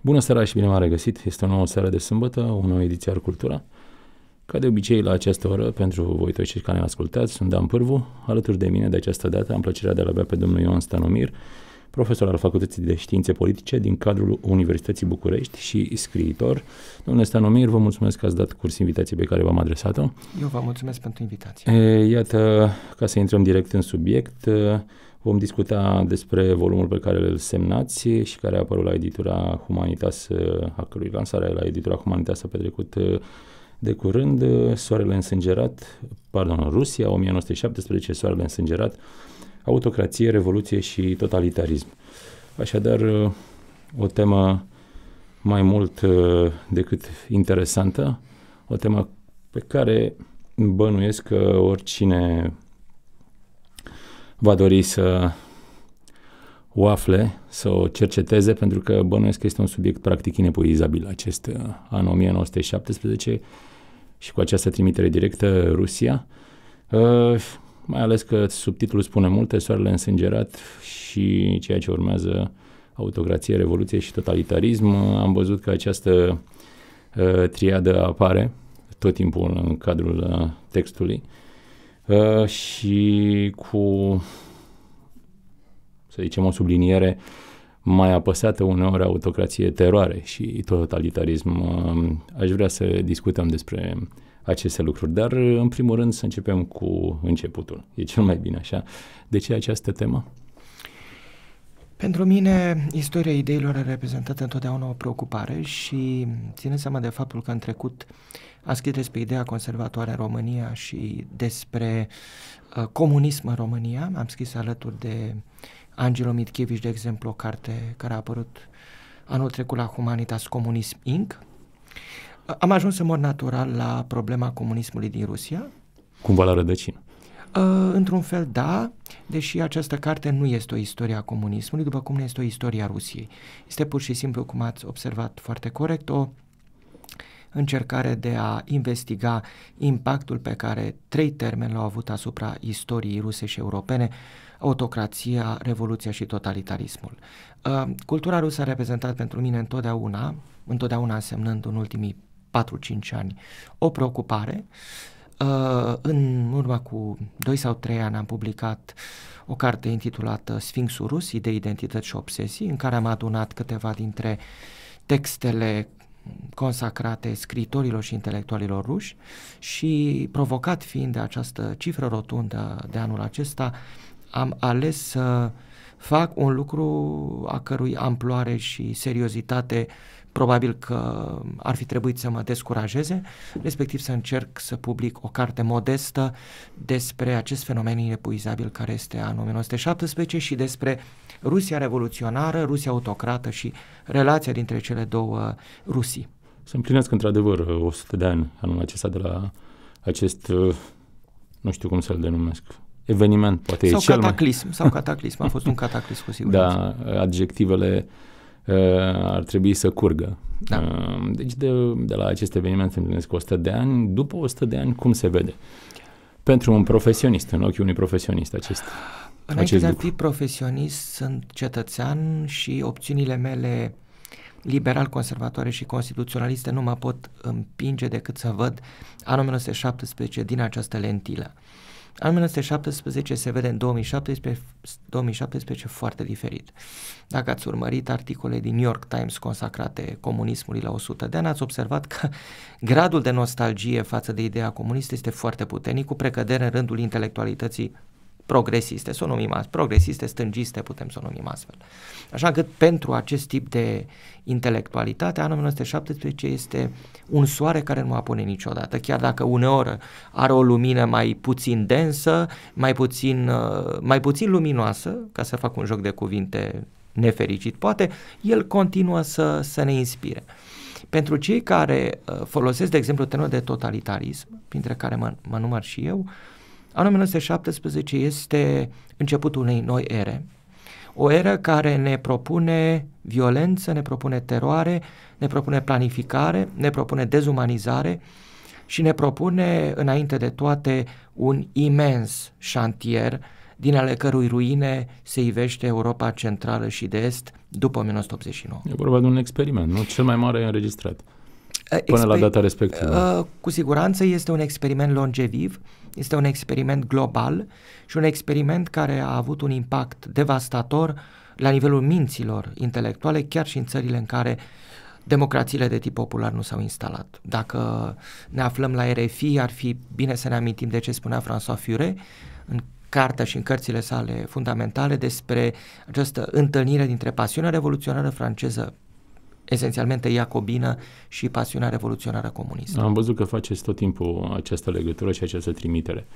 Bună seara și bine m am regăsit! Este o nouă seară de sâmbătă, o nouă ediție al Cultura. Ca de obicei, la această oră, pentru voi toți cei care ne ascultați, sunt Dan Pârvu. Alături de mine, de această dată, am plăcerea de a-l avea pe domnul Ion Stanomir, profesor al Facultății de Științe Politice din cadrul Universității București și scriitor. Domnule Stanomir, vă mulțumesc că ați dat curs invitației pe care v-am adresat-o. Eu vă mulțumesc pentru invitație. E, iată, ca să intrăm direct în subiect, Vom discuta despre volumul pe care îl semnați și care a apărut la editura Humanitas, uh, a cărui lansare la editura Humanitas a petrecut uh, de curând, uh, Soarele însângerat, pardon, Rusia, 1917, Soarele însângerat, autocrație, revoluție și totalitarism. Așadar, o temă mai mult decât interesantă, o temă pe care bănuiesc că oricine va dori să o afle, să o cerceteze, pentru că bănuiesc că este un subiect practic inepuizabil acest uh, an 1917 și cu această trimitere directă Rusia. Uh, mai ales că subtitlul spune multe, soarele însângerat și ceea ce urmează autocrație, revoluție și totalitarism. Uh, am văzut că această uh, triadă apare tot timpul în cadrul uh, textului. Uh, Ă, și cu, să zicem, o subliniere mai apăsată uneori autocrație, teroare și totalitarism. Ă, aș vrea să discutăm despre aceste lucruri, dar în primul rând să începem cu începutul. E cel mai bine așa. De ce această temă? Pentru mine, istoria ideilor a reprezentat întotdeauna o preocupare și, ținând seama de faptul că în trecut a scris despre ideea conservatoare a România și despre uh, comunism în România. Am scris alături de Angelo Mitchievici, de exemplu, o carte care a apărut anul trecut la Humanitas Comunism Inc. Uh, am ajuns în mod natural la problema comunismului din Rusia. Cumva la rădăcină. Uh, într-un fel, da, deși această carte nu este o istorie a comunismului, după cum nu este o istorie a Rusiei. Este pur și simplu, cum ați observat foarte corect, o încercare de a investiga impactul pe care trei termeni l-au avut asupra istoriei ruse și europene, autocrația, revoluția și totalitarismul. Ă, cultura rusă a reprezentat pentru mine întotdeauna, întotdeauna însemnând în ultimii 4-5 ani, o preocupare. Ă, în urmă cu 2 sau 3 ani am publicat o carte intitulată Sfinxul Rus, idei, identități și obsesii, în care am adunat câteva dintre textele consacrate scritorilor și intelectualilor ruși și provocat fiind de această cifră rotundă de anul acesta, am ales să fac un lucru a cărui amploare și seriozitate uh, probabil că ar fi trebuit să mă descurajeze, respectiv să încerc să public o carte modestă despre acest fenomen inepuizabil care este anul 1917 și despre Rusia revoluționară, Rusia autocrată și relația dintre cele două Rusii. Să împlinesc într-adevăr 100 de ani anul acesta de la acest, nu știu cum să-l denumesc, eveniment, poate sau e cel cataclism, mai... Sau cataclism, a fost un cataclism cu siguranță. Da, adjectivele uh, Uh, ar trebui să curgă. Da. Uh, deci de, de la acest eveniment se împlinesc 100 de ani. După 100 de ani, cum se vede? Pentru un profesionist, în ochii unui profesionist acest Înainte acest de a fi profesionist, sunt cetățean și opțiunile mele liberal-conservatoare și constituționaliste nu mă pot împinge decât să văd anul 1917 din această lentilă. Uh, Anul 1917 se vede în 2017, 2017 foarte diferit. Dacă ați urmărit articole din New York Times consacrate comunismului la 100 de ani, ați observat că gradul de nostalgie față de ideea comunistă este foarte puternic, cu precădere în rândul intelectualității progresiste, să o numim astfel, progresiste, stângiste, putem să o numim astfel. Așa că pentru acest tip de intelectualitate, anul 1917 este un soare care nu apune niciodată, chiar dacă uneori are o lumină mai puțin densă, mai puțin, uh, mai puțin luminoasă, ca să fac un joc de cuvinte nefericit, poate, el continuă să, să ne inspire. Pentru cei care uh, folosesc, de exemplu, termenul de totalitarism, printre care mă, mă număr și eu, uh, Anul 1917 este începutul unei noi ere, o eră care ne propune violență, ne propune teroare, ne propune planificare, ne propune dezumanizare și ne propune, înainte de toate, un imens șantier din ale cărui ruine se ivește Europa Centrală și de Est după 1989. E vorba de un experiment, nu? Cel mai mare înregistrat. Până la data respectivă. Uh, cu siguranță este un experiment longeviv, este un experiment global și un experiment care a avut un impact devastator la nivelul minților intelectuale, chiar și în țările în care democrațiile de tip popular nu s-au instalat. Dacă ne aflăm la RFI, ar fi bine să ne amintim de ce spunea François Furet în cartea și în cărțile sale fundamentale despre această întâlnire dintre pasiunea revoluționară franceză esențialmente iacobină și pasiunea revoluționară comunistă. Am văzut că faceți tot timpul această legătură și această trimitere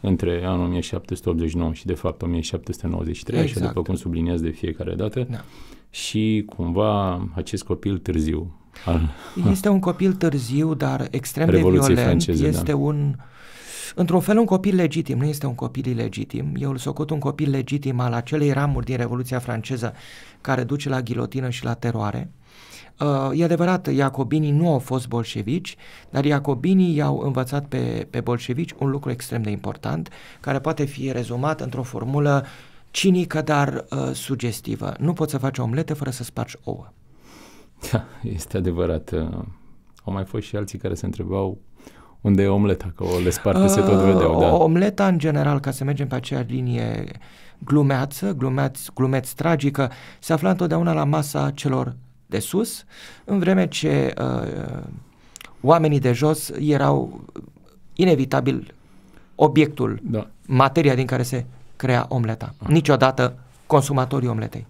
între anul 1789 și de fapt 1793, exact. așa după exact. cum subliniați de fiecare dată, da. și cumva acest copil târziu. Al... Este un copil târziu, dar extrem Revoluție de violent, franceze, da. este da. un într-un fel un copil legitim, nu este un copil ilegitim, eu îl socot un copil legitim al acelei ramuri din Revoluția franceză care duce la ghilotină și la teroare, Uh, e adevărat, iacobinii nu au fost bolșevici, dar iacobinii i-au învățat pe, pe bolșevici un lucru extrem de important, care poate fi rezumat într-o formulă cinică, dar uh, sugestivă. Nu poți să faci omlete fără să spargi ouă. Da, este adevărat. Uh, au mai fost și alții care se întrebau unde e omleta, că o le sparte, uh, se tot vedeau. Da. Omleta, în general, ca să mergem pe aceeași linie glumeață, glumeț, glumeț tragică, se afla întotdeauna la masa celor de sus, în vreme ce uh, oamenii de jos erau inevitabil obiectul, da. materia din care se crea omleta. Aha. Niciodată consumatorii omletei.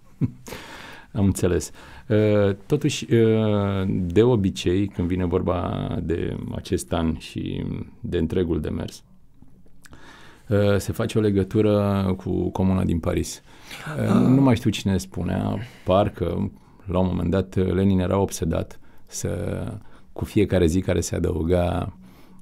Am înțeles. Uh, totuși, uh, de obicei, când vine vorba de acest an și de întregul demers, uh, se face o legătură cu Comuna din Paris. Ah. Nu mai știu cine spunea, parcă la un moment dat, uh, Lenin era obsedat să, cu fiecare zi care se adăuga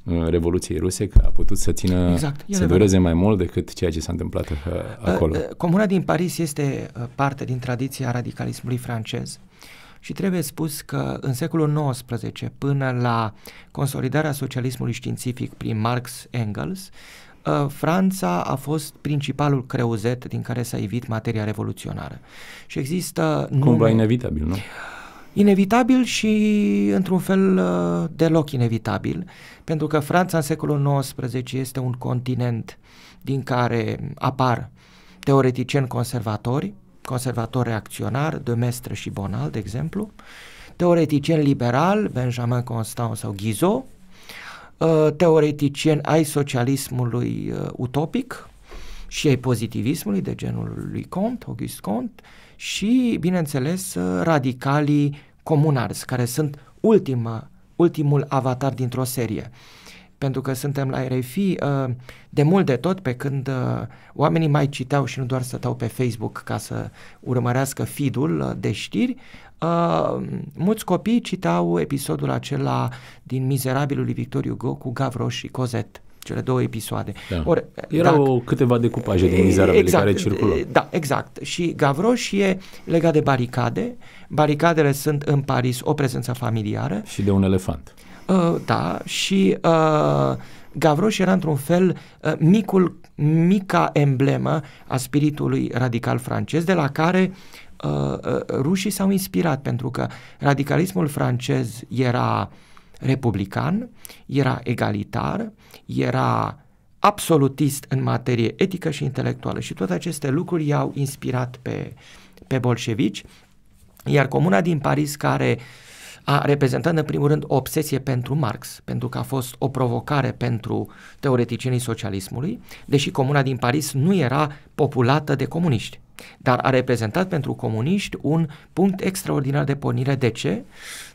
uh, Revoluției Ruse, că a putut să țină, exact, să dureze mai mult decât ceea ce s-a întâmplat uh, acolo. Comuna din Paris este parte din tradiția radicalismului francez și trebuie spus că în secolul XIX, până la consolidarea socialismului științific prin Marx Engels, Ă, Franța a fost principalul creuzet din care s-a evit materia revoluționară. Și există... Cumva nume... inevitabil, nu? Inevitabil și într-un fel ă, deloc inevitabil, pentru că Franța în secolul XIX este un continent din care apar teoreticieni conservatori, conservatori reacționari, de Mestre și Bonal, de exemplu, teoreticieni liberal, Benjamin Constant sau Guizot, Uh, teoreticieni ai socialismului uh, utopic și ai pozitivismului de genul lui Comte, Auguste Comte și, bineînțeles, uh, radicalii comunari, care sunt ultima, ultimul avatar dintr-o serie. Pentru că suntem la RFI de mult de tot, pe când oamenii mai citau și nu doar stăteau pe Facebook ca să urmărească feed-ul de știri, Uh, mulți copii citau episodul acela din Mizerabilul lui Victor Hugo cu Gavroș și Cosette cele două episoade. Da. Or, Erau dacă, câteva decupaje din mizerabile exact, care circulă. Da, exact. Și Gavroș e legat de baricade. Baricadele sunt în Paris o prezență familiară. Și de un elefant. Uh, da, și uh, Gavroș era într-un fel uh, micul, mica emblemă a spiritului radical francez, de la care uh, Uh, uh, rușii s-au inspirat pentru că radicalismul francez era republican, era egalitar, era absolutist în materie etică și intelectuală și toate aceste lucruri i-au inspirat pe, pe bolșevici, iar comuna din Paris care a reprezentat în primul rând o obsesie pentru Marx, pentru că a fost o provocare pentru teoreticienii socialismului, deși comuna din Paris nu era populată de comuniști. Dar a reprezentat pentru comuniști un punct extraordinar de pornire. De ce?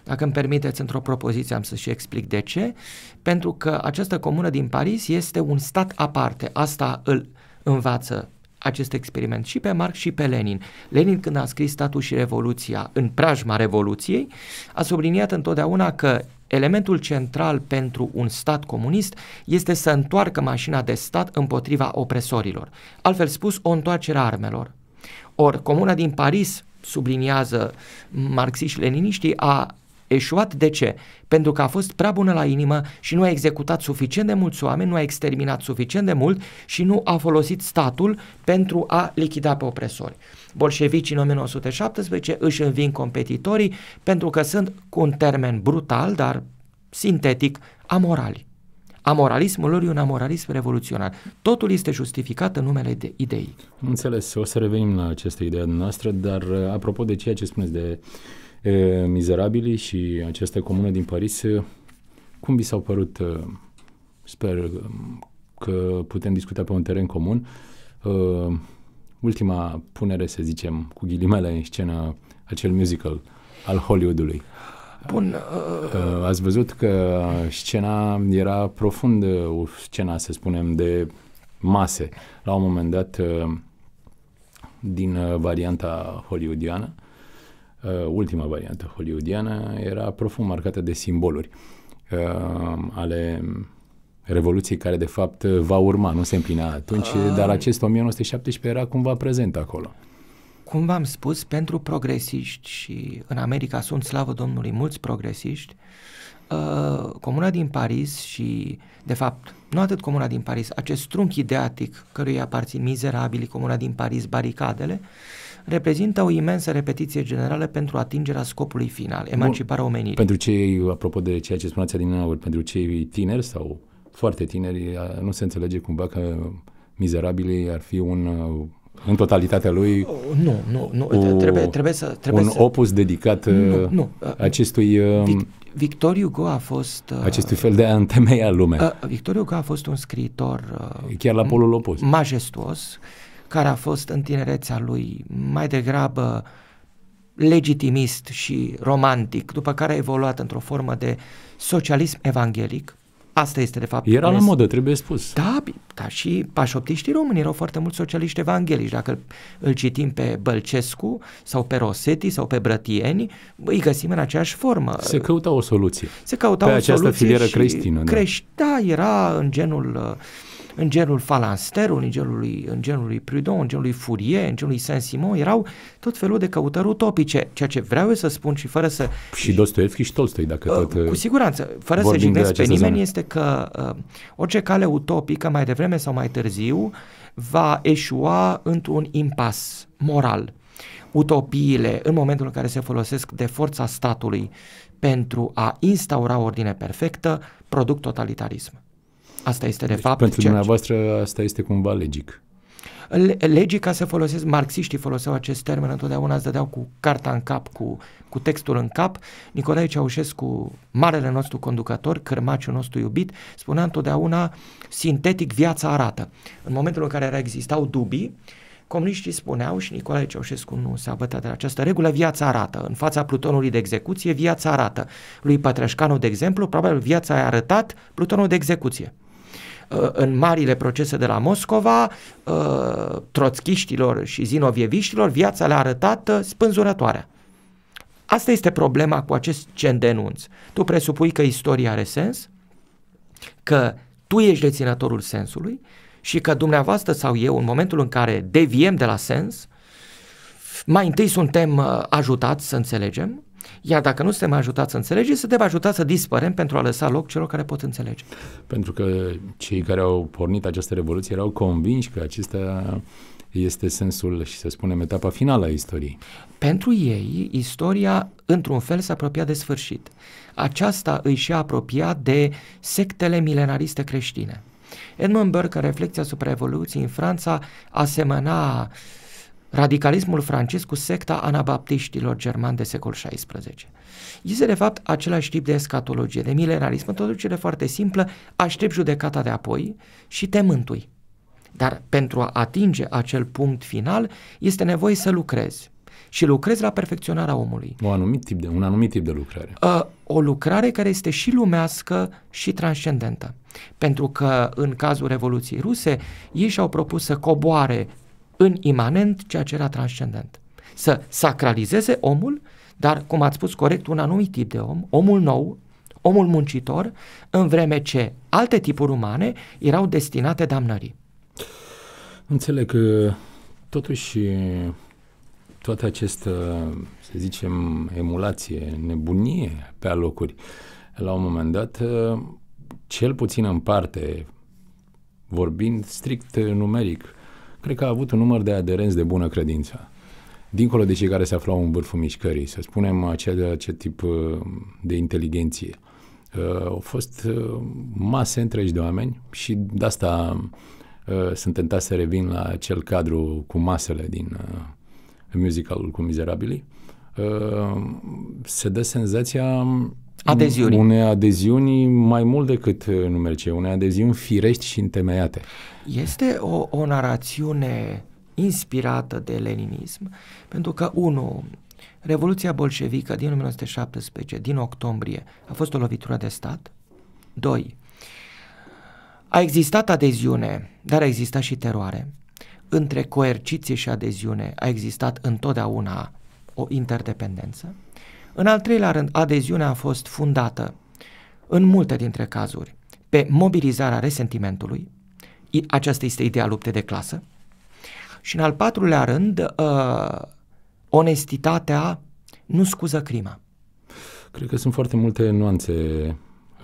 Dacă îmi permiteți, într-o propoziție am să și explic de ce. Pentru că această comună din Paris este un stat aparte. Asta îl învață acest experiment și pe Marx și pe Lenin. Lenin, când a scris Statul și Revoluția în preajma Revoluției, a subliniat întotdeauna că elementul central pentru un stat comunist este să întoarcă mașina de stat împotriva opresorilor. Altfel spus, o întoarcere a armelor. Ori Comuna din Paris, subliniază marxiști-leniniștii, a eșuat. De ce? Pentru că a fost prea bună la inimă și nu a executat suficient de mulți oameni, nu a exterminat suficient de mult și nu a folosit statul pentru a lichida pe opresori. Bolșevicii în 1917 își învin competitorii pentru că sunt cu un termen brutal, dar sintetic, amorali. Amoralismul lor e un amoralism revoluționar. Totul este justificat în numele de idei. Înțeles, o să revenim la această idee noastră, dar uh, apropo de ceea ce spuneți de e, uh, mizerabili și această comună din Paris, uh, cum vi s-au părut, sper că putem discuta pe un teren comun, e, ultima punere, să zicem, cu ghilimele în scenă, acel musical al Hollywoodului. Bun. Ați văzut că scena era profund o uh, scenă, să spunem, de mase. La un moment dat, uh, din uh, varianta hollywoodiană, ultima variantă hollywoodiană, era profund marcată de simboluri ale Revoluției care de fapt va urma, nu se împlinea atunci, ah. dar acest 1917 era cumva prezent acolo cum v-am spus, pentru progresiști și în America sunt, slavă Domnului, mulți progresiști, uh, Comuna din Paris și, de fapt, nu atât Comuna din Paris, acest trunchi ideatic căruia aparțin mizerabili Comuna din Paris, baricadele, reprezintă o imensă repetiție generală pentru atingerea scopului final, emanciparea omenirii. Pentru cei, apropo de ceea ce spuneați din nou, pentru cei tineri sau foarte tineri, nu se înțelege cumva că mizerabilii ar fi un uh, în totalitatea lui oh, nu, nu, nu. O, trebuie, trebuie să, trebuie un să... opus dedicat nu, uh, nu. Uh, acestui... Uh, Vic, Victor Hugo a fost... Acestui fel de a întemeia lumea. Victor Hugo a fost un scriitor... Chiar la polul opus. Majestuos, care a fost în tinerețea lui mai degrabă legitimist și romantic, după care a evoluat într-o formă de socialism evanghelic, Asta este de fapt. Era la modă, trebuie spus. Da, ca și pașoptiștii români, erau foarte mulți socialiști evanghelici. Dacă îl citim pe Bălcescu sau pe Rosetti sau pe Brătieni, îi găsim în aceeași formă. Se căuta o soluție. Se căuta pe o această soluție filieră creștină. Da. Creș- da. da, era în genul uh, în genul Falansterul, în genul lui, în genul lui Prudon, în genul lui Fourier, în genul lui Saint-Simon, erau tot felul de căutări utopice. Ceea ce vreau eu să spun și fără să... Și Dostoevski și Tolstoi, dacă uh, tot... Uh, cu siguranță, fără să jignesc pe nimeni, zonă. este că uh, orice cale utopică, mai devreme sau mai târziu, va eșua într-un impas moral. Utopiile, în momentul în care se folosesc de forța statului pentru a instaura ordine perfectă, produc totalitarism. Asta este de deci, fapt. Pentru dumneavoastră asta este cumva legic. legic ca să folosesc, marxiștii foloseau acest termen întotdeauna, îți dădeau cu carta în cap, cu, cu textul în cap. Nicolae Ceaușescu, marele nostru conducător, cărmaciul nostru iubit, spunea întotdeauna, sintetic, viața arată. În momentul în care era, existau dubii, Comuniștii spuneau și Nicolae Ceaușescu nu s-a de această regulă, viața arată. În fața plutonului de execuție, viața arată. Lui Pătrășcanu, de exemplu, probabil viața a arătat plutonul de execuție în marile procese de la Moscova, uh, troțchiștilor și zinovieviștilor, viața le-a arătat uh, spânzurătoarea. Asta este problema cu acest gen denunț. Tu presupui că istoria are sens, că tu ești deținătorul sensului și că dumneavoastră sau eu, în momentul în care deviem de la sens, mai întâi suntem uh, ajutați să înțelegem, iar dacă nu suntem ajutați să înțelegem, suntem ajutați să dispărem pentru a lăsa loc celor care pot înțelege. Pentru că cei care au pornit această revoluție erau convinși că acesta este sensul și să spunem etapa finală a istoriei. Pentru ei, istoria într-un fel s-a apropiat de sfârșit. Aceasta îi și-a apropiat de sectele milenariste creștine. Edmund Burke, în reflecția asupra evoluției în Franța, asemăna uh, radicalismul francez cu secta anabaptiștilor germani de secol XVI. Este de fapt același tip de escatologie, de milenarism, o traducere foarte simplă, aștept judecata de apoi și te mântui. Dar pentru a atinge acel punct final este nevoie să lucrezi și lucrezi la perfecționarea omului. Un anumit tip de, un anumit tip de lucrare. Uh, o lucrare care este și lumească și transcendentă. Pentru că în cazul Revoluției Ruse, ei și-au propus să coboare în imanent ceea ce era transcendent. Să sacralizeze omul, dar, cum ați spus corect, un anumit tip de om, omul nou, omul muncitor, în vreme ce alte tipuri umane erau destinate damnării. Înțeleg că, totuși, toată această, să zicem, emulație, nebunie pe alocuri, la un moment dat, cel puțin în parte, vorbind strict numeric, cred că a avut un număr de aderenți de bună credință. Dincolo de cei care se aflau în vârful mișcării, să spunem acel, ce tip uh, de inteligenție. Uh, au fost uh, mase întregi de oameni și de asta uh, sunt tentat să revin la acel cadru cu masele din uh, musicalul cu Mizerabilii. Uh, se dă senzația adeziuni. Unei adeziuni mai mult decât numele ce, unei adeziuni firești și întemeiate. Este o, o narațiune inspirată de leninism, pentru că, unu, Revoluția bolșevică din 1917, din octombrie, a fost o lovitură de stat. Doi, a existat adeziune, dar a existat și teroare. Între coerciție și adeziune a existat întotdeauna o interdependență. În al treilea rând, adeziunea a fost fundată, în multe dintre cazuri, pe mobilizarea resentimentului, aceasta este ideea luptei de clasă, și în al patrulea rând, uh, onestitatea nu scuză crima. Cred că sunt foarte multe nuanțe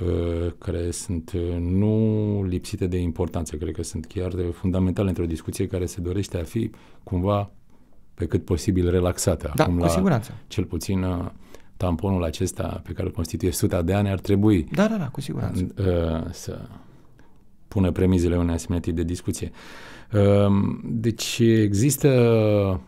uh, care sunt ă, nu lipsite de importanță, cred că sunt chiar de fundamentale într-o discuție care se dorește a fi cumva pe cât posibil relaxată. Da, acum, cu la, siguranță. Cel puțin tamponul acesta pe care îl constituie suta de ani ar trebui da, da, da, cu siguranță. Uh, să pună premizele unei asemenea tip de discuție. Uh, deci există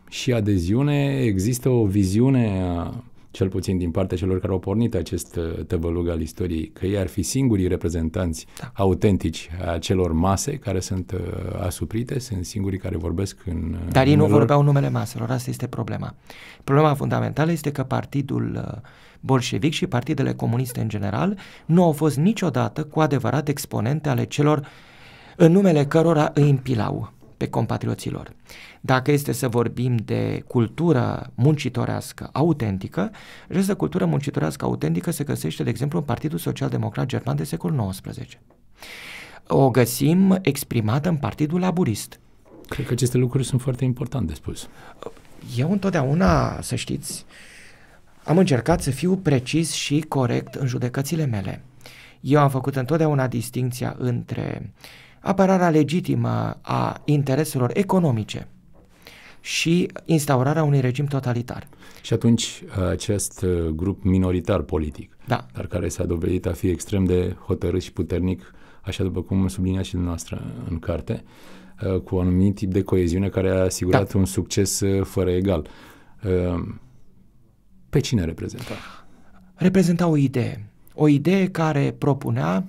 și adeziune, există o viziune a cel puțin din partea celor care au pornit acest uh, tăvălug al istoriei, că ei ar fi singurii reprezentanți da. autentici a celor mase care sunt uh, asuprite, sunt singurii care vorbesc în... Uh, Dar ei nu vorbeau numele maselor, asta este problema. Problema fundamentală este că partidul bolșevic și partidele comuniste în general nu au fost niciodată cu adevărat exponente ale celor în numele cărora îi împilau pe compatrioților. Dacă este să vorbim de cultură muncitorească autentică, această cultură muncitorească autentică se găsește, de exemplu, în Partidul Social-Democrat German de secolul XIX. O găsim exprimată în Partidul Laburist. Cred că aceste lucruri sunt foarte important de spus. Eu întotdeauna, să știți, am încercat să fiu precis și corect în judecățile mele. Eu am făcut întotdeauna distinția între uh, apărarea legitimă a intereselor economice și instaurarea unui regim totalitar. Și atunci uh, acest uh, grup minoritar politic, da. dar care s-a dovedit a fi extrem de hotărât și puternic, așa după cum sublinia și dumneavoastră în carte, uh, cu un anumit tip de coeziune care a asigurat da. un succes fără egal. Pe cine reprezenta? Reprezenta o idee. O idee care propunea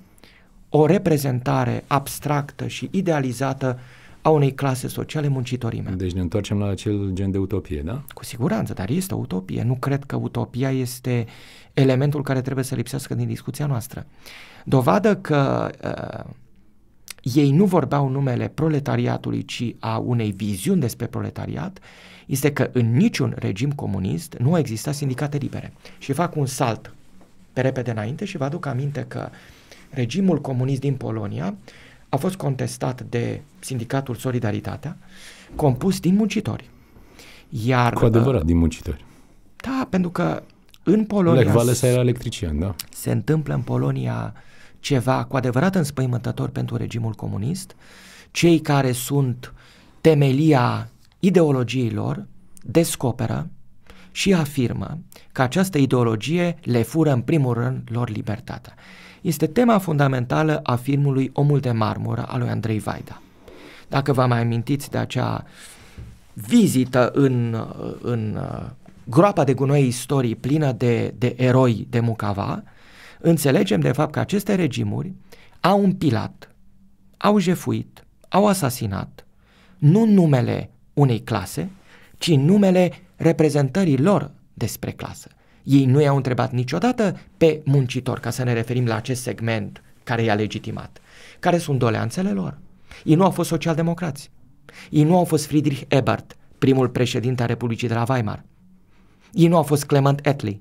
o reprezentare abstractă și idealizată a unei clase sociale muncitorime. Deci ne întoarcem la acel gen de utopie, da? Cu siguranță, dar este o utopie. Nu cred că utopia este elementul care trebuie să lipsească din discuția noastră. Dovadă că uh, ei nu vorbeau numele proletariatului, ci a unei viziuni despre proletariat, este că în niciun regim comunist nu existat sindicate libere. Și fac un salt pe repede înainte și vă aduc aminte că uh, regimul comunist din Polonia a fost contestat de sindicatul Solidaritatea, compus din muncitori. Iar, Cu adevărat, uh, din muncitori. Da, pentru că în Polonia... Lech era electrician, da. Se întâmplă în Polonia ceva cu adevărat înspăimântător pentru regimul comunist. Cei care sunt temelia ideologiilor descoperă și afirmă că această ideologie le fură în primul rând lor libertatea este tema fundamentală a filmului Omul de marmură al lui Andrei Vaida. Dacă vă mai amintiți de acea vizită în, în uh, groapa de gunoi istorii plină de, de eroi de Mucava, înțelegem de fapt că aceste regimuri au împilat, au jefuit, au asasinat nu numele unei clase, ci numele reprezentării lor despre clasă. Ei nu i-au întrebat niciodată pe muncitor, ca să ne referim la acest segment care i-a legitimat, care sunt doleanțele lor. Ei nu au fost socialdemocrați. Ei nu au fost Friedrich Ebert, primul președinte al Republicii de la Weimar. Ei nu au fost Clement Attlee.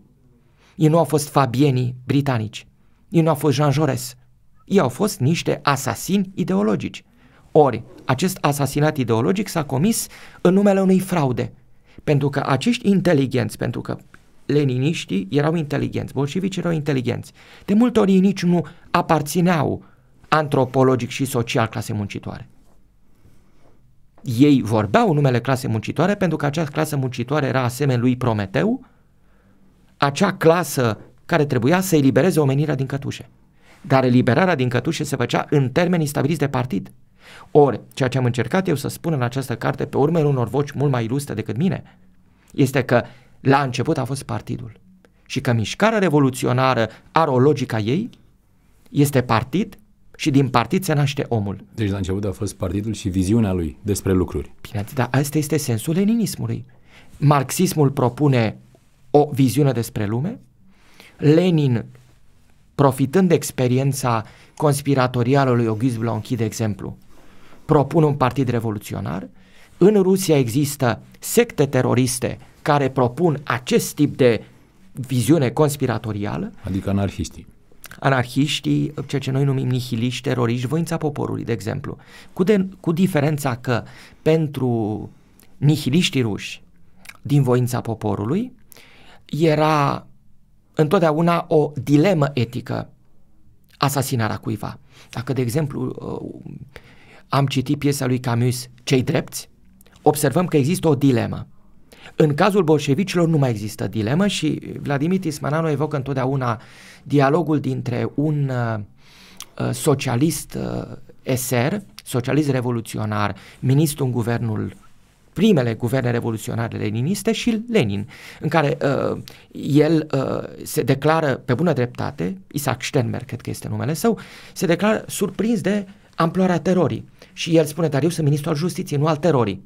Ei nu au fost fabienii britanici. Ei nu au fost Jean Jaurès. Ei au fost niște asasini ideologici. Ori, acest asasinat ideologic s-a comis în numele unei fraude. Pentru că acești inteligenți, pentru că leniniștii erau inteligenți, bolșevicii erau inteligenți. De multe ori ei nici nu aparțineau antropologic și social clasei muncitoare. Ei vorbeau numele clasei muncitoare pentru că această clasă muncitoare era asemenea lui Prometeu, acea clasă care trebuia să elibereze omenirea din cătușe. Dar eliberarea din cătușe se făcea în termenii stabiliți de partid. Ori, ceea ce am încercat eu să spun în această carte, pe urmele unor voci mult mai iluste decât mine, este că la început a fost partidul și că mișcarea revoluționară are o logica ei, este partid și din partid se naște omul. Deci la început a fost partidul și viziunea lui despre lucruri. Bine, dar asta este sensul leninismului. Marxismul propune o viziune despre lume, Lenin, profitând de experiența conspiratorială lui Auguste Blanqui, de exemplu, propune un partid revoluționar, în Rusia există secte teroriste care propun acest tip de viziune conspiratorială. Adică anarhiștii. Anarhiștii, ceea ce noi numim nihiliști, teroriști, voința poporului, de exemplu. Cu, de, cu diferența că pentru nihiliștii ruși din voința poporului era întotdeauna o dilemă etică asasinarea cuiva. Dacă, de exemplu, uh, am citit piesa lui Camus Cei drepți, observăm că există o dilemă. În cazul bolșevicilor nu mai există dilemă și Vladimir Tismananu evocă întotdeauna dialogul dintre un uh, uh socialist uh, SR, socialist revoluționar, ministru în guvernul primele guverne revoluționare leniniste și Lenin, în care uh, el uh, se declară pe bună dreptate, Isaac Sternberg cred că este numele său, se declară surprins de amploarea terorii. Și el spune, dar eu sunt ministru al justiției, nu al terorii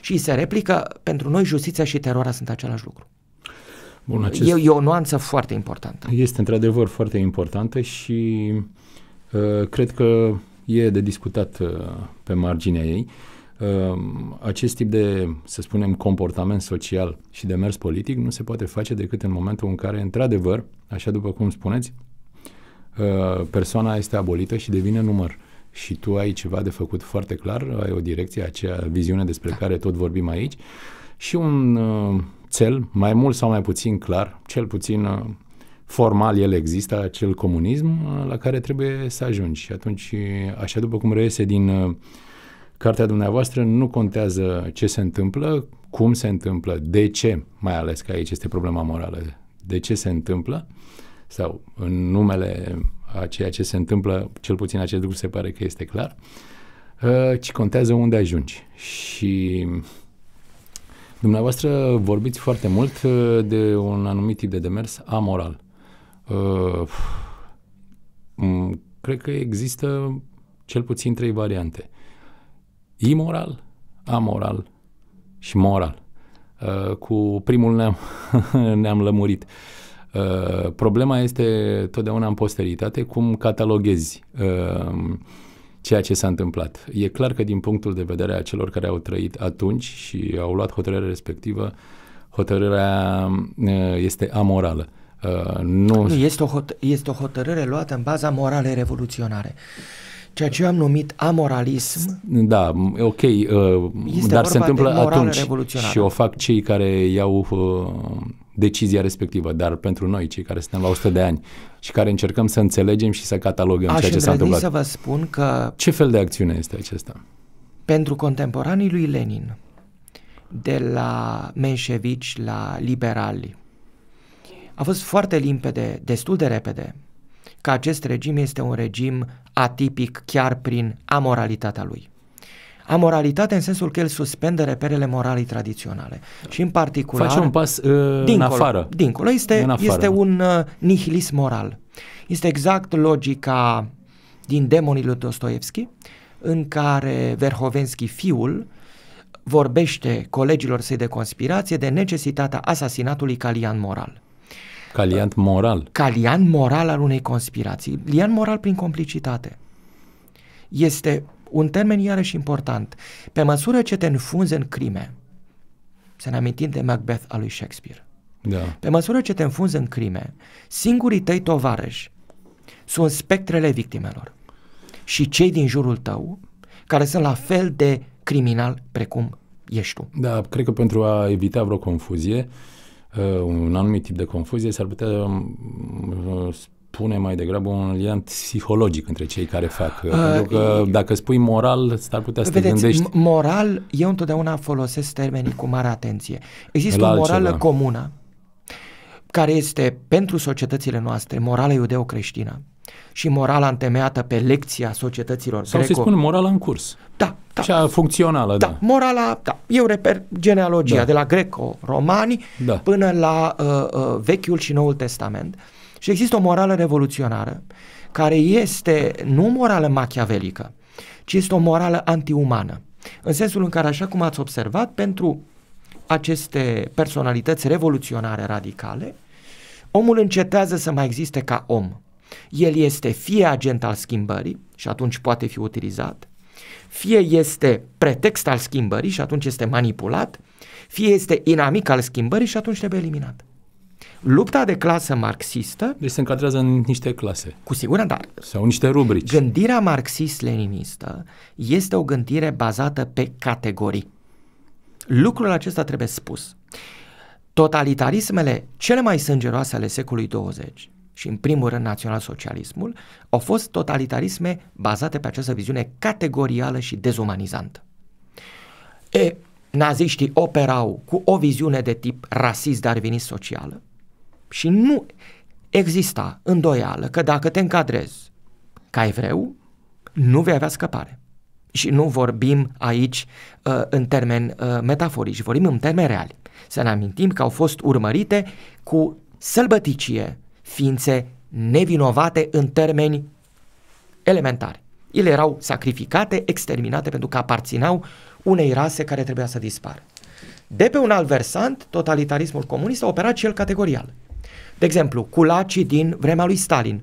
și se replică, pentru noi justiția și teroarea sunt același lucru. Bun, acest... e, e o nuanță foarte importantă. Este într-adevăr foarte importantă și uh, cred că e de discutat uh, pe marginea ei. Uh, acest tip de, să spunem, comportament social și de mers politic nu se poate face decât în momentul în care, într-adevăr, așa după cum spuneți, uh, persoana este abolită și devine număr și tu ai ceva de făcut foarte clar, ai o direcție, acea viziune despre da. care tot vorbim aici și un uh, cel, mai mult sau mai puțin clar, cel puțin uh, formal el există, acel comunism uh, la care trebuie să ajungi. Și atunci, uh, așa după cum reiese din uh, cartea dumneavoastră, nu contează ce se întâmplă, cum se întâmplă, de ce, mai ales că aici este problema morală, de ce se întâmplă, sau în numele a ceea ce se întâmplă, cel puțin acest lucru se pare că este clar, uh, ci contează unde ajungi. Și dumneavoastră vorbiți foarte mult uh, de un anumit tip de demers amoral. Uh, cred că există cel puțin trei variante. Imoral, amoral și moral. Cu primul ne-am, ne-am lămurit. Uh, Uh, problema este totdeauna în posteritate cum cataloghezi uh, ceea ce s-a întâmplat. E clar că din punctul de vedere a celor care au trăit atunci și au luat hotărârea respectivă, hotărârea uh, este amorală. Nu... este, o hot- este o hotărâre luată în baza moralei revoluționare. Ceea ce eu am numit amoralism. Da, ok, uh, dar se întâmplă atunci și o fac cei care iau uh, decizia respectivă, dar pentru noi, cei care suntem la 100 de ani și care încercăm să înțelegem și să catalogăm Aș ceea ce s-a întâmplat. să vă spun că... Ce fel de acțiune este acesta? Pentru contemporanii lui Lenin, de la menșevici la liberali, a fost foarte limpede, destul de repede, că acest regim este un regim atipic chiar prin amoralitatea lui amoralitate în sensul că el suspendă reperele moralii tradiționale. Da. Și în particular... Face un pas uh, dincolo, în afară. Dincolo. Este, în afară. este da. un uh, nihilism moral. Este exact logica din demonii lui Dostoevski, în care Verhovenski, fiul, vorbește colegilor săi de conspirație de necesitatea asasinatului Calian Moral. Calian moral. Calian moral al unei conspirații. Lian moral prin complicitate. Este un termen iarăși important. Pe măsură ce te înfunzi în crime, să ne amintim de Macbeth al lui Shakespeare. Da. Pe măsură ce te înfunzi în crime, singurii tăi tovarăși sunt spectrele victimelor și cei din jurul tău care sunt la fel de criminal precum ești tu. Da, cred că pentru a evita vreo confuzie, uh, un anumit tip de confuzie, s-ar putea um, uh, pune mai degrabă un liant psihologic între cei care fac. Uh, pentru că dacă spui moral, s-ar putea să vedeți, te gândești... moral, eu întotdeauna folosesc termenii cu mare atenție. Există La o morală altceva. comună care este pentru societățile noastre morală iudeo-creștină și morala întemeiată pe lecția societăților Sau greco. se spune morala în curs. Da, da. Cea funcțională, da. da. Morala, da. Eu reper genealogia da. de la greco-romani da. până la uh, uh, Vechiul și Noul Testament. Uh, și există o morală revoluționară care este nu o morală machiavelică, ci este o morală antiumană. În sensul în care, așa cum ați observat, pentru aceste personalități revoluționare radicale, omul încetează să mai existe ca om. El este fie agent al schimbării și atunci poate fi utilizat, fie este pretext al schimbării și atunci este manipulat, fie este inamic al schimbării și atunci trebuie eliminat. Lupta de clasă marxistă... Deci se încadrează în niște clase. Cu siguranță. dar Sau niște rubrici. Gândirea marxist-leninistă este o gândire bazată pe categorii. Lucrul acesta trebuie spus. Totalitarismele cele mai sângeroase ale secolului 20 și în primul rând național-socialismul au fost totalitarisme bazate pe această viziune categorială și dezumanizantă. E, naziștii operau cu o viziune de tip rasist-darvinist socială, și nu exista îndoială că dacă te încadrezi ca evreu, nu vei avea scăpare. Și nu vorbim aici uh, în termeni uh, metaforici, vorbim în termeni reali. Să ne amintim că au fost urmărite cu sălbăticie ființe nevinovate în termeni elementari. Ele erau sacrificate, exterminate pentru că aparțineau unei rase care trebuia să dispară. De pe un alt versant, totalitarismul comunist a operat cel categorial. De exemplu, culacii din vremea lui Stalin.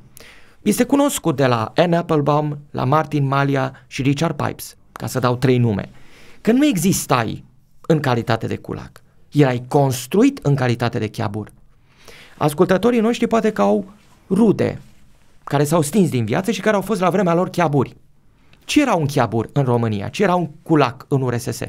Este cunoscut de la Anne Applebaum, la Martin Malia și Richard Pipes, ca să dau trei nume, că nu existai în calitate de culac. Erai construit în calitate de chiabur. Ascultătorii noștri poate că au rude care s-au stins din viață și care au fost la vremea lor chiaburi. Ce era un chiabur în România? Ce era un culac în URSS?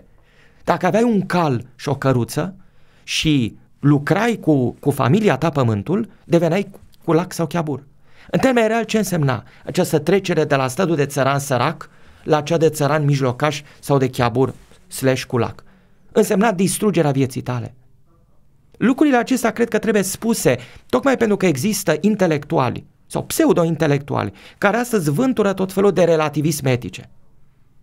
Dacă aveai un cal și o căruță și lucrai cu, cu familia ta pământul, deveneai lac sau chiabur. În termen real, ce însemna această trecere de la stadiul de țăran sărac la cea de țăran mijlocaș sau de chiabur slash culac? Însemna distrugerea vieții tale. Lucrurile acestea cred că trebuie spuse tocmai pentru că există intelectuali sau pseudo-intelectuali care astăzi vântură tot felul de relativism etice.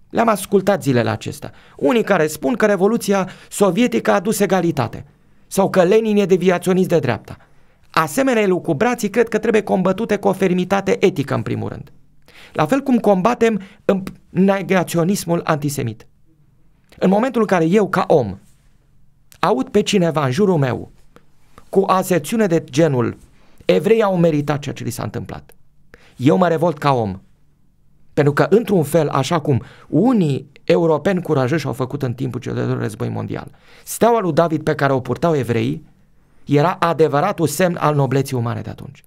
Le-am ascultat zilele acestea. Unii care spun că Revoluția Sovietică a adus egalitate sau că Lenin e deviaționist de dreapta. Asemenea elucubrații cred că trebuie combătute cu o fermitate etică în primul rând. La fel cum combatem negaționismul antisemit. În momentul în care eu, ca om, aud pe cineva în jurul meu cu aserțiune de genul evrei au meritat ceea ce li s-a întâmplat. Eu mă revolt ca om. Pentru că, într-un fel, așa cum unii europeni curajoși au făcut în timpul celor de război mondial. Steaua lui David pe care o purtau evreii era adevăratul semn al nobleții umane de atunci.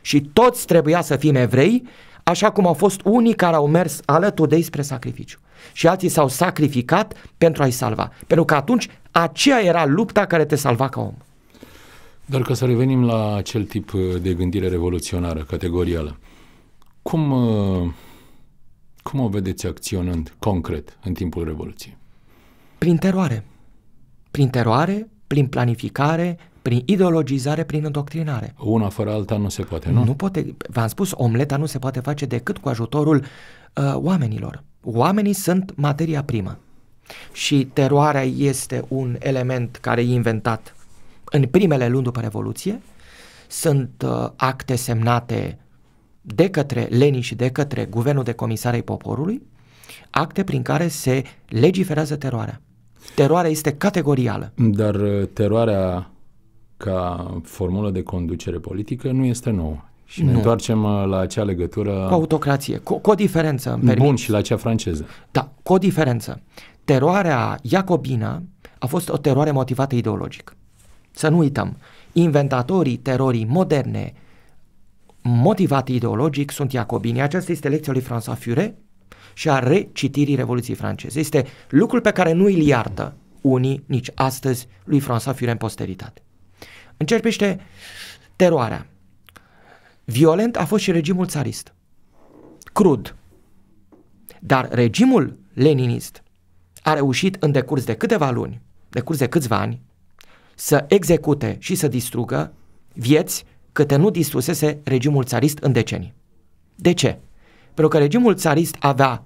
Și toți trebuia să fim evrei, așa cum au fost unii care au mers alături de ei spre sacrificiu. Și alții s-au sacrificat pentru a-i salva. Pentru că atunci aceea era lupta care te salva ca om. Dar ca să revenim la acel tip de gândire revoluționară, categorială, cum uh, cum o vedeți acționând concret în timpul Revoluției? Prin teroare. Prin teroare, prin planificare, prin ideologizare, prin îndoctrinare. Una fără alta nu se poate, nu? Nu poate. V-am spus, omleta nu se poate face decât cu ajutorul uh, oamenilor. Oamenii sunt materia primă. Și teroarea este un element care e inventat în primele luni după Revoluție. Sunt uh, acte semnate de către Lenin și de către Guvernul de ai Poporului acte prin care se legiferează teroarea. Teroarea este categorială. Dar uh, teroarea ca formulă de conducere politică nu este nouă. Și ne nu. întoarcem uh, la acea legătură... Cu autocrație, cu, cu o diferență, permit. Bun, și la cea franceză. Da, cu o diferență. Teroarea iacobină a fost o teroare motivată ideologic. Să nu uităm, inventatorii terorii moderne, uh, motivate ideologic sunt iacobini. Aceasta este lecția lui François Furet și a recitirii Revoluției franceze. Este lucrul pe care nu îl iartă unii nici astăzi lui François Furet în posteritate. Încerpește teroarea. Violent a fost și regimul țarist. Crud. Dar regimul leninist a reușit în decurs de câteva luni, decurs de câțiva ani, să execute și să distrugă vieți câte nu distrusese regimul țarist în decenii. De ce? Pentru că regimul țarist avea,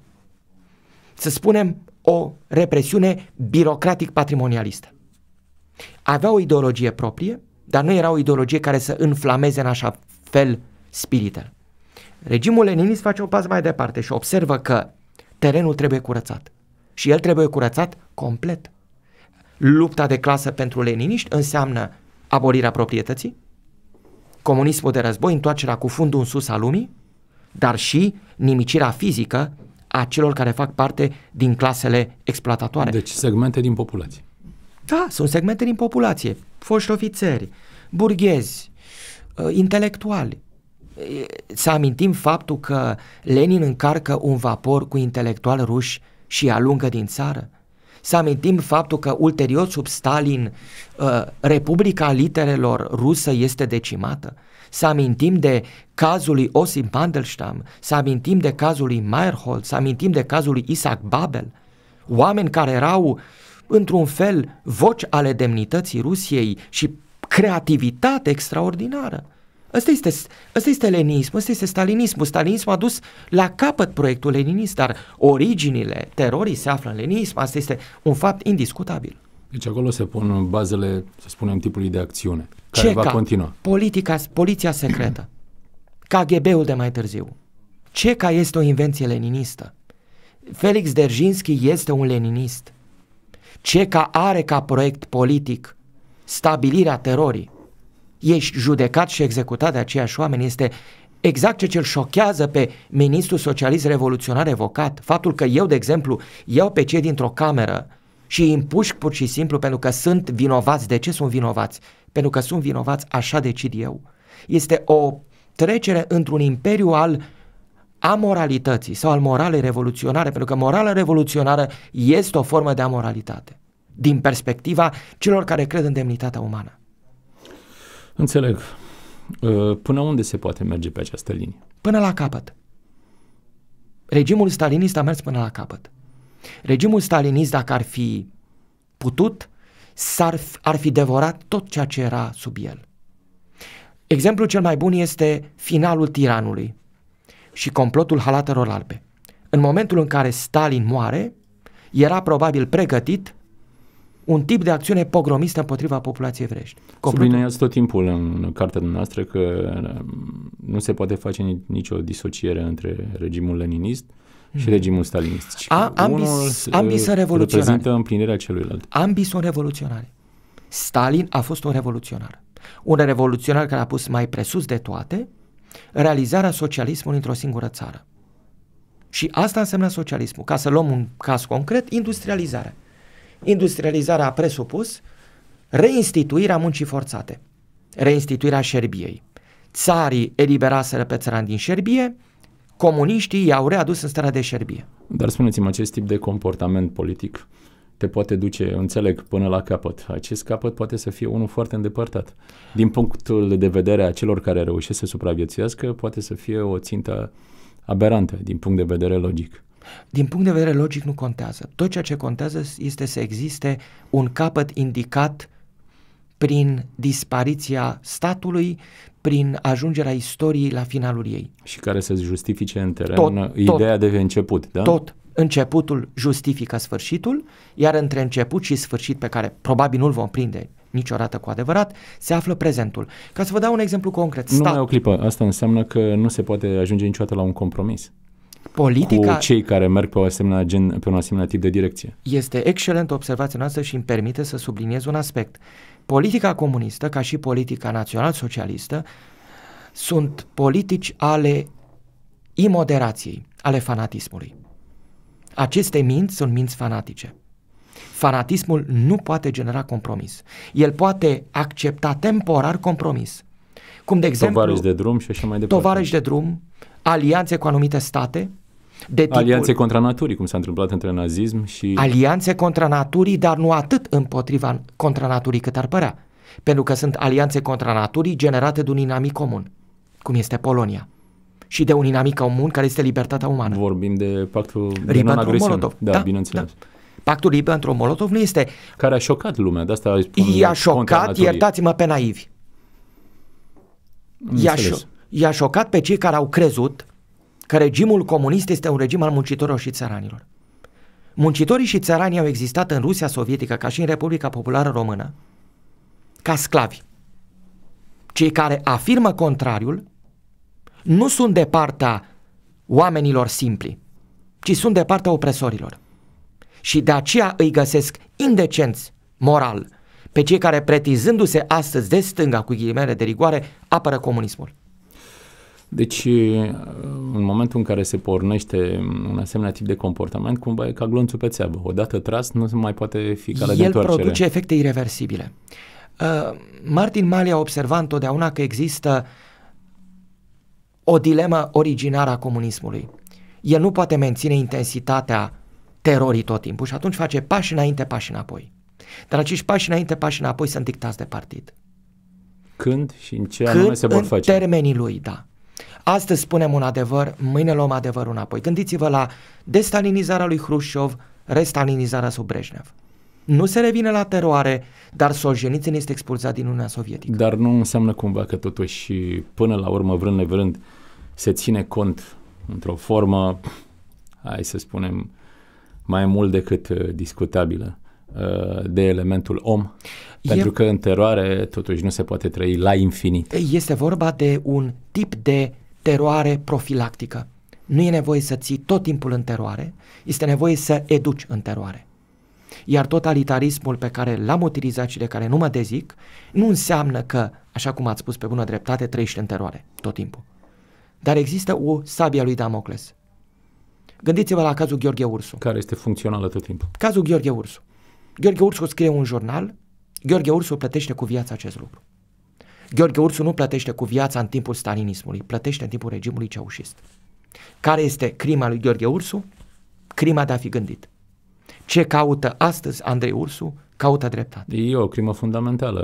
să spunem, o represiune birocratic-patrimonialistă. Avea o ideologie proprie, dar nu era o ideologie care să înflameze în așa fel spiritele. Regimul leninist face un pas mai departe și observă că terenul trebuie curățat. Și el trebuie curățat complet. Lupta de clasă pentru leniniști înseamnă abolirea proprietății, comunismul de război, întoarcerea cu fundul în sus a lumii, dar și nimicirea fizică a celor care fac parte din clasele exploatatoare. Deci segmente din populație. Da, sunt segmente din populație. Foști ofițeri, burghezi, uh, intelectuali. Să amintim faptul că Lenin încarcă un vapor cu intelectuali ruși și alungă din țară. Să amintim faptul că ulterior sub Stalin uh, Republica Literelor rusă este decimată. Să amintim de cazul lui Osim Mandelstam, să amintim de cazul lui Meyerhold, să amintim de cazul lui Isaac Babel, oameni care erau într-un fel voci ale demnității Rusiei și creativitate extraordinară. Ăsta este, ăsta este leninism, ăsta este stalinismul. Stalinismul a dus la capăt proiectul leninist, dar originile terorii se află în leninism. Asta este un fapt indiscutabil. Deci acolo se pun bazele, să spunem, tipului de acțiune care CECA, va continua. Politica, poliția secretă, KGB-ul de mai târziu. CECA este o invenție leninistă. Felix Derjinski este un leninist. CECA are ca proiect politic stabilirea terorii ești judecat și executat de aceiași oameni este exact ce îl șochează pe ministrul socialist revoluționar evocat, faptul că eu, de exemplu, iau pe cei dintr-o cameră și îi împușc pur și simplu pentru că sunt vinovați. De ce sunt vinovați? Pentru că sunt vinovați, așa decid eu. Este o trecere într-un imperiu al amoralității sau al moralei revoluționare, pentru că morala revoluționară este o formă de amoralitate din perspectiva celor care cred în demnitatea umană. Înțeleg. Uh, până unde se poate merge pe această linie? Până la capăt. Regimul stalinist a mers până la capăt. Regimul stalinist, dacă ar fi putut, s-ar, ar fi devorat tot ceea ce era sub el. Exemplul cel mai bun este finalul tiranului și complotul halatelor albe. În momentul în care Stalin moare, era probabil pregătit un tip de acțiune pogromistă împotriva populației evreiești. Subliniați tot timpul în, cartea noastră că uh, nu se poate face nicio disociere între regimul leninist mm. și hmm. regimul stalinist. Și A, ambii, ambii sunt revoluționari. reprezintă împlinirea celuilalt. Ambii sunt revoluționari. Stalin a fost un revoluționar. Un revoluționar care a pus mai presus de toate realizarea socialismului într-o singură țară. Și asta însemna socialismul. Ca să luăm un caz concret, industrializarea industrializarea a presupus reinstituirea muncii forțate, reinstituirea șerbiei. Țarii eliberaseră pe țăran din șerbie, comuniștii i-au readus în starea de șerbie. Dar spuneți-mi, acest tip de comportament politic te poate duce, înțeleg, până la capăt. Acest capăt poate să fie unul foarte îndepărtat. Din punctul de vedere a celor care reușesc să supraviețuiască, poate să fie o țintă aberantă din punct de vedere logic. Din punct de vedere logic nu contează. Tot ceea ce contează este să existe un capăt indicat prin dispariția statului, prin ajungerea istoriei la finalul ei. Și care să justifice în teren tot, ideea tot, de început, da? Tot. Începutul justifică sfârșitul, iar între început și sfârșit, pe care probabil nu-l vom prinde niciodată cu adevărat, se află prezentul. Ca să vă dau un exemplu concret. Stat... mai o clipă, asta înseamnă că nu se poate ajunge niciodată la un compromis politica... Cu cei care merg pe, o asemenea gen, pe un asemenea tip de direcție. Este excelentă observația noastră și îmi permite să subliniez un aspect. Politica comunistă, ca și politica național-socialistă, sunt politici ale imoderației, ale fanatismului. Aceste minți sunt minți fanatice. Fanatismul nu poate genera compromis. El poate accepta temporar compromis. Cum de exemplu... Tovarăși de drum și așa mai departe. Tovarăși de drum, alianțe cu anumite state, de tipul... Alianțe contra naturii, cum s-a întâmplat între nazism și... Alianțe contra naturii, dar nu atât împotriva contra naturii cât ar părea. Pentru că sunt alianțe contra naturii generate de un inamic comun, cum este Polonia. Și de un inamic comun care este libertatea umană. Vorbim de pactul de non-agresiune. Da, da, da. bineînțeles. Da. Pactul Ribbentrop-Molotov nu este... Care a șocat lumea, de asta... I-a șocat, iertați-mă pe naivi. I-a, șocat i-a șocat pe cei care au crezut că regimul comunist este un regim al muncitorilor și țăranilor. Muncitorii și țăranii au existat în Rusia sovietică, ca și în Republica Populară Română, ca sclavi. Cei care afirmă contrariul nu sunt de partea oamenilor simpli, ci sunt de partea opresorilor. Și de aceea îi găsesc indecenți moral pe cei care, pretizându-se astăzi de stânga cu ghilimele de rigoare, apără comunismul. Deci, în momentul în care se pornește un asemenea tip de comportament, cumva e ca glonțul pe țeavă. Odată tras, nu se mai poate fi ca de întoarcere. El produce efecte irreversibile. Uh, Martin Mali a observat întotdeauna că există o dilemă originară a comunismului. El nu poate menține intensitatea terorii tot timpul și atunci face pași înainte, pași înapoi. Dar acești pași înainte, pași înapoi sunt dictați de partid. Când și în ce anume se vor în face? termenii lui, da. Astăzi spunem un adevăr, mâine luăm adevărul înapoi. Gândiți-vă la destalinizarea lui Hrușov, restalinizarea sub Brejnev. Nu se revine la teroare, dar Solzhenitsyn este expulzat din Uniunea Sovietică. Dar nu înseamnă cumva că totuși până la urmă, vrând nevrând, se ține cont într-o formă, hai să spunem, mai mult decât uh, discutabilă uh, de elementul om, e, pentru că în teroare totuși nu se poate trăi la infinit. Este vorba de un tip de teroare profilactică. Nu e nevoie să ții tot timpul în teroare, este nevoie să educi în teroare. Iar totalitarismul pe care l-am utilizat și de care nu mă dezic, nu înseamnă că, așa cum ați spus pe bună dreptate, trăiești în teroare tot timpul. Dar există o sabia lui Damocles. Gândiți-vă la cazul Gheorghe Ursu. Care este funcțională tot timpul. Cazul Gheorghe Ursu. Gheorghe Ursu scrie un jurnal, Gheorghe Ursu plătește cu viața acest lucru. Gheorghe Ursu nu plătește cu viața în timpul stalinismului, plătește în timpul regimului ceaușist. Care este crima lui Gheorghe Ursu? Crima de a fi gândit. Ce caută astăzi Andrei Ursu? Caută dreptate. E o crimă fundamentală.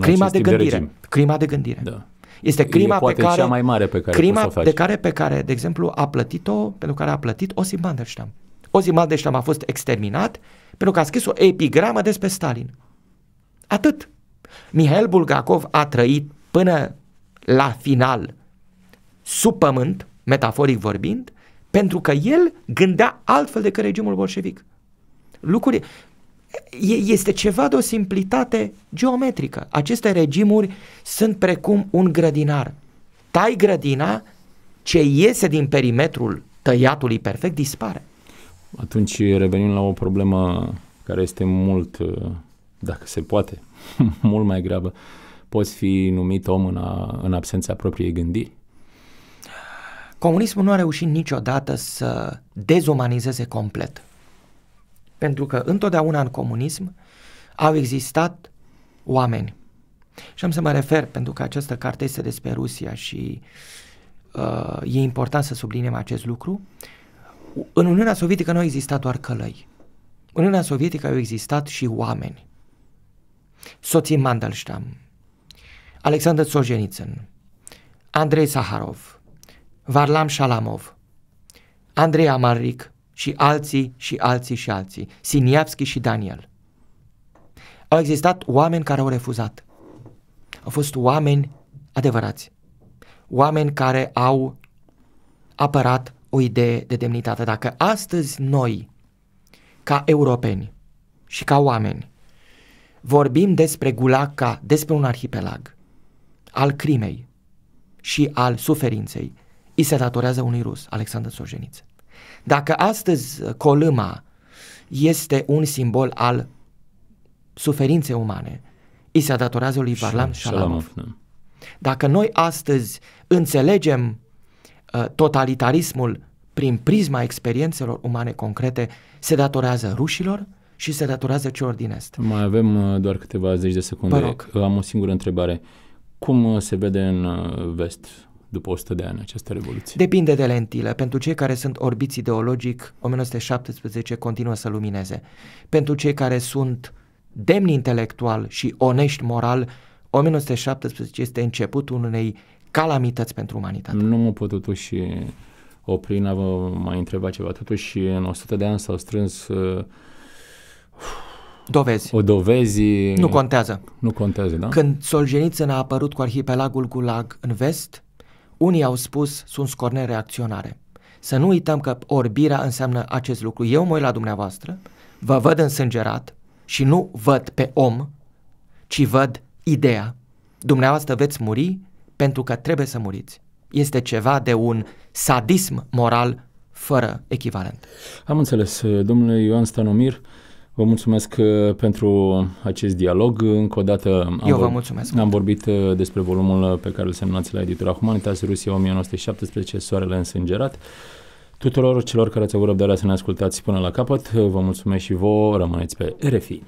Crima de gândire. De regim. crima de gândire. Da. Este crima e, poate pe care, cea mai mare pe care crima poți o faci. de care pe care, de exemplu, a plătit-o, pentru care a plătit Osim Mandelstam. Osim Mandelstam a fost exterminat pentru că a scris o epigramă despre Stalin. Atât. Mihail Bulgakov a trăit până la final sub pământ, metaforic vorbind, pentru că el gândea altfel decât regimul bolșevic. Lucruri, este ceva de o simplitate geometrică. Aceste regimuri sunt precum un grădinar. Tai grădina, ce iese din perimetrul tăiatului perfect dispare. Atunci revenim la o problemă care este mult, dacă se poate, mult mai grabă, poți fi numit om în, a, în absența propriei gândiri. Comunismul nu a reușit niciodată să dezumanizeze complet. Pentru că întotdeauna în comunism au existat oameni. Și am să mă refer, pentru că această carte este despre Rusia și uh, e important să subliniem acest lucru. În Uniunea Sovietică nu au existat doar călăi. În Uniunea Sovietică au existat și oameni soții Mandelstam, Alexander Solzhenitsyn, Andrei Saharov, Varlam Shalamov, Andrei Amalric și alții și alții și alții, Siniavski și Daniel. Au existat oameni care au refuzat. Au fost oameni adevărați. Oameni care au apărat o idee de demnitate. Dacă astăzi noi, ca europeni și ca oameni, vorbim despre Gulaca, despre un arhipelag al crimei și al suferinței, îi se datorează unui rus, Alexandru Sojeniț. Dacă astăzi uh, colâma este un simbol al suferinței umane, îi se datorează lui Varlam Shalamov. Da. Dacă noi astăzi înțelegem uh, totalitarismul prin prisma experiențelor umane concrete, se datorează rușilor, și se datorează celor din Est. Mai avem uh, doar câteva zeci de secunde. rog. Am o singură întrebare. Cum uh, se vede în uh, vest după 100 de ani această revoluție? Depinde de lentile. Pentru cei care sunt orbiți ideologic, 1917 continuă să lumineze. Pentru cei care sunt demni intelectual și onești moral, 1917 este începutul unei calamități pentru umanitate. Nu mă pot totuși opri, n am mai întrebat ceva. Totuși, în 100 de ani s-au strâns uh, Dovezi. O dovezi... Nu contează. Nu contează, da? Când Solzhenitsyn a apărut cu arhipelagul Gulag în vest, unii au spus sunt scorne reacționare. Să nu uităm că orbirea înseamnă acest lucru. Eu mă uit la dumneavoastră, vă văd însângerat și nu văd pe om, ci văd ideea. Dumneavoastră veți muri pentru că trebuie să muriți. Este ceva de un sadism moral fără echivalent. Am înțeles, domnule Ioan Stanomir, Vă mulțumesc uh, pentru acest dialog. Încă o dată am, Eu vă vor... am vorbit uh, despre volumul uh, pe care îl semnați la editura Humanitas Rusia 1917, Soarele însângerat. Tuturor celor care ați avut răbdarea să ne ascultați până la capăt, vă mulțumesc și vouă, rămâneți pe RFI.